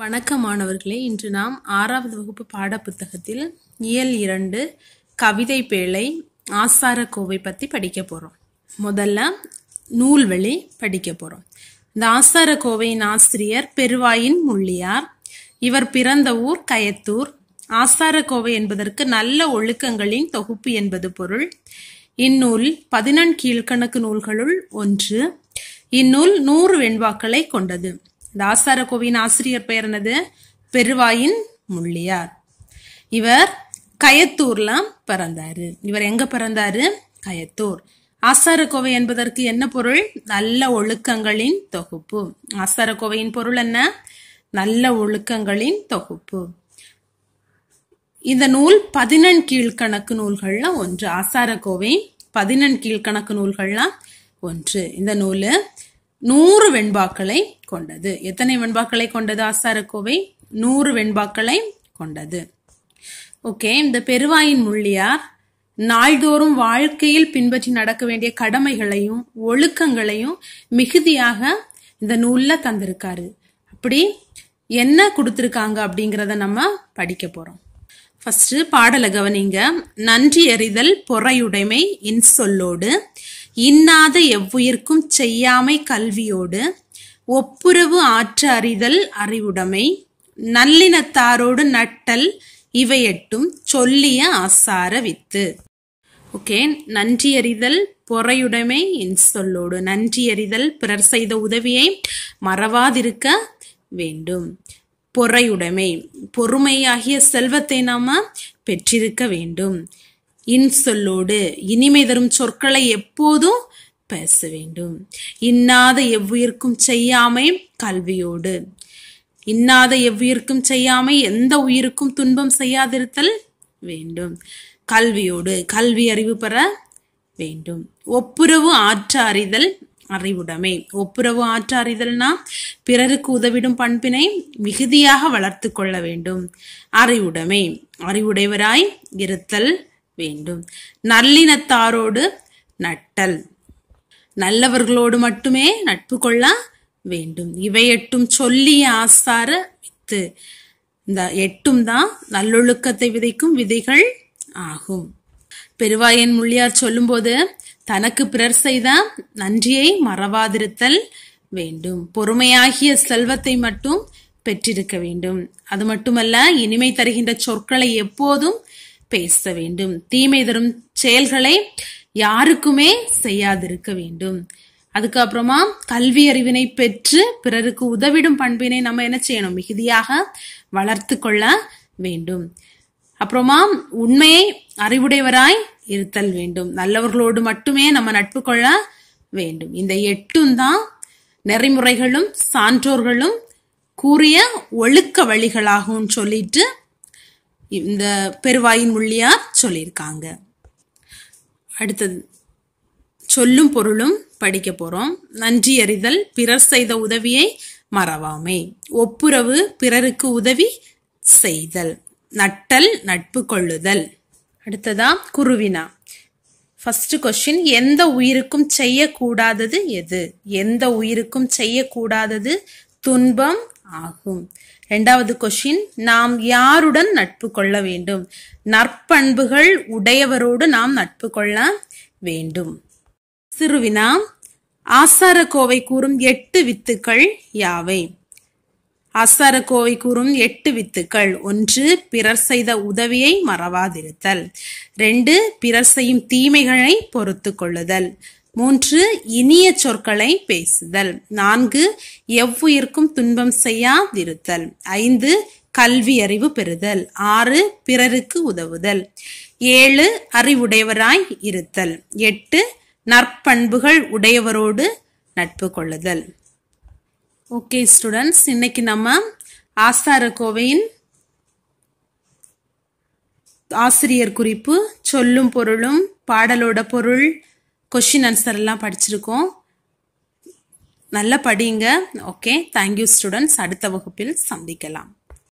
வணக்கம் மாணவர்களே இன்று நாம் ஆறாவது வகுப்பு பாடப்புத்தகத்தில் இயல் இரண்டு கவிதை பேழை ஆசார கோவை பற்றி படிக்க போகிறோம் முதல்ல நூல்வழி படிக்க போகிறோம் இந்த ஆசார கோவையின் ஆசிரியர் பெருவாயின் முள்ளியார் இவர் பிறந்த ஊர் கயத்தூர் ஆசார கோவை என்பதற்கு நல்ல ஒழுக்கங்களின் தொகுப்பு என்பது பொருள் இந்நூல் பதினெண் கீழ்கணக்கு நூல்களுள் ஒன்று இந்நூல் நூறு வெண்பாக்களை கொண்டது இந்த ஆசார கோவின் ஆசிரியர் பெயர் என்னது பெருவாயின் முள்ளியார் இவர் கயத்தூர்ல பிறந்தாரு இவர் எங்க பிறந்தாரு கயத்தூர் ஆசாரக்கோவை என்பதற்கு என்ன பொருள் நல்ல ஒழுக்கங்களின் தொகுப்பு ஆசாரக்கோவையின் பொருள் என்ன நல்ல ஒழுக்கங்களின் தொகுப்பு இந்த நூல் பதினெண் கீழ்கணக்கு நூல்கள்ல ஒன்று ஆசாரக்கோவை பதினெண் கீழ்கணக்கு நூல்கள்லாம் ஒன்று இந்த நூல் நூறு வெண்பாக்களை கொண்டது எத்தனை வெண்பாக்களை கொண்டது ஆசாரக்கோவை நூறு வெண்பாக்களை கொண்டது ஓகே இந்த பெருவாயின் முள்ளியார் நாள்தோறும் வாழ்க்கையில் பின்பற்றி நடக்க வேண்டிய கடமைகளையும் ஒழுக்கங்களையும் மிகுதியாக இந்த நூல்ல தந்திருக்காரு அப்படி என்ன கொடுத்துருக்காங்க அப்படிங்கிறத நம்ம படிக்க போறோம் ஃபர்ஸ்ட் பாடல கவனிங்க நன்றி எறிதல் பொறையுடைமை இன்சொல்லோடு இன்னாத எவ்வுயிர்க்கும் செய்யாமை கல்வியோடு ஒப்புரவு ஆற்ற அறிதல் அறிவுடைமை நல்லினத்தாரோடு நட்டல் இவையட்டும் சொல்லிய ஆசார வித்து ஓகே நன்றியறிதல் பொறையுடைமை என் சொல்லோடு நன்றியறிதல் பிறர் செய்த உதவியை மறவாதிருக்க வேண்டும் பொறையுடைமை பொறுமையாகிய செல்வத்தை நாம பெற்றிருக்க வேண்டும் இன்சொல்லோடு இனிமை தரும் சொற்களை எப்போதும் பேச வேண்டும் இன்னாத எவ்வுயிர்க்கும் செய்யாமை கல்வியோடு இன்னாத எவ்வுயிருக்கும் செய்யாமை எந்த உயிருக்கும் துன்பம் செய்யாதிருத்தல் வேண்டும் கல்வியோடு கல்வி அறிவு பெற வேண்டும் ஒப்புரவு ஆற்ற அறிதல் அறிவுடைமை ஒப்புரவு ஆற்ற அறிதல்னா பிறருக்கு உதவிடும் பண்பினை மிகுதியாக வளர்த்து கொள்ள வேண்டும் அறிவுடைமை அறிவுடையவராய் இருத்தல் வேண்டும் நல்லினத்தாரோடு நட்டல் நல்லவர்களோடு மட்டுமே நட்பு கொள்ள வேண்டும் இவை எட்டும் சொல்லிய ஆசார வித்து இந்த எட்டும் தான் நல்லொழுக்கத்தை விதைக்கும் விதைகள் ஆகும் பெருவாயன் முள்ளியார் சொல்லும்போது தனக்கு பிறர் செய்த நன்றியை மறவாதிருத்தல் வேண்டும் பொறுமையாகிய செல்வத்தை மட்டும் பெற்றிருக்க வேண்டும் அது மட்டுமல்ல இனிமை தருகின்ற சொற்களை எப்போதும் பேச வேண்டும் தீமை தரும் செயல்களை யாருக்குமே செய்யாதிருக்க வேண்டும் அதுக்கப்புறமா கல்வி அறிவினை பெற்று பிறருக்கு உதவிடும் பண்பினை நம்ம என்ன செய்யணும் மிகுதியாக வளர்த்து கொள்ள வேண்டும் அப்புறமா உண்மையை அறிவுடையவராய் இருத்தல் வேண்டும் நல்லவர்களோடு மட்டுமே நம்ம நட்பு கொள்ள வேண்டும் இந்த எட்டும் தான் நெறிமுறைகளும் சான்றோர்களும் கூறிய ஒழுக்க வழிகளாகும் சொல்லிட்டு இந்த பெருவாயின் முள்ளியார் சொல்லியிருக்காங்க அடுத்தது சொல்லும் பொருளும் படிக்க போகிறோம் நன்றி அறிதல் பிறர் செய்த உதவியை மறவாமை ஒப்புரவு பிறருக்கு உதவி செய்தல் நட்டல் நட்பு கொள்ளுதல் அடுத்ததா குருவினா ஃபர்ஸ்ட் கொஸ்டின் எந்த உயிருக்கும் செய்யக்கூடாதது எது எந்த உயிருக்கும் செய்யக்கூடாதது துன்பம் ஆகும் ரெண்டாவது கொஷின் நாம் யாருடன் நட்பு கொள்ள வேண்டும் நற்பண்புகள் உடையவரோடு நாம் நட்பு கொள்ள வேண்டும் சிறுவினா ஆசார கோவை கூறும் எட்டு வித்துக்கள் யாவை ஆசார கோவை கூறும் எட்டு வித்துக்கள் ஒன்று பிறர் செய்த உதவியை மறவாதிருத்தல் ரெண்டு பிறர் செய்யும் தீமைகளை பொறுத்து கொள்ளுதல் மூன்று இனிய சொற்களை பேசுதல் நான்கு எவ்வுயிருக்கும் துன்பம் செய்யாதிருத்தல் ஐந்து கல்வி அறிவு பெறுதல் ஆறு பிறருக்கு உதவுதல் ஏழு அறிவுடையவராய் இருத்தல் எட்டு நற்பண்புகள் உடையவரோடு நட்பு கொள்ளுதல் ஓகே ஸ்டூடெண்ட்ஸ் இன்னைக்கு நம்ம ஆசார கோவையின் ஆசிரியர் குறிப்பு சொல்லும் பொருளும் பாடலோட பொருள் கொஷின் ஆன்சர் எல்லாம் படிச்சிருக்கோம் நல்லா படிங்க ஓகே தேங்க்யூ ஸ்டூடெண்ட்ஸ் அடுத்த வகுப்பில் சந்திக்கலாம்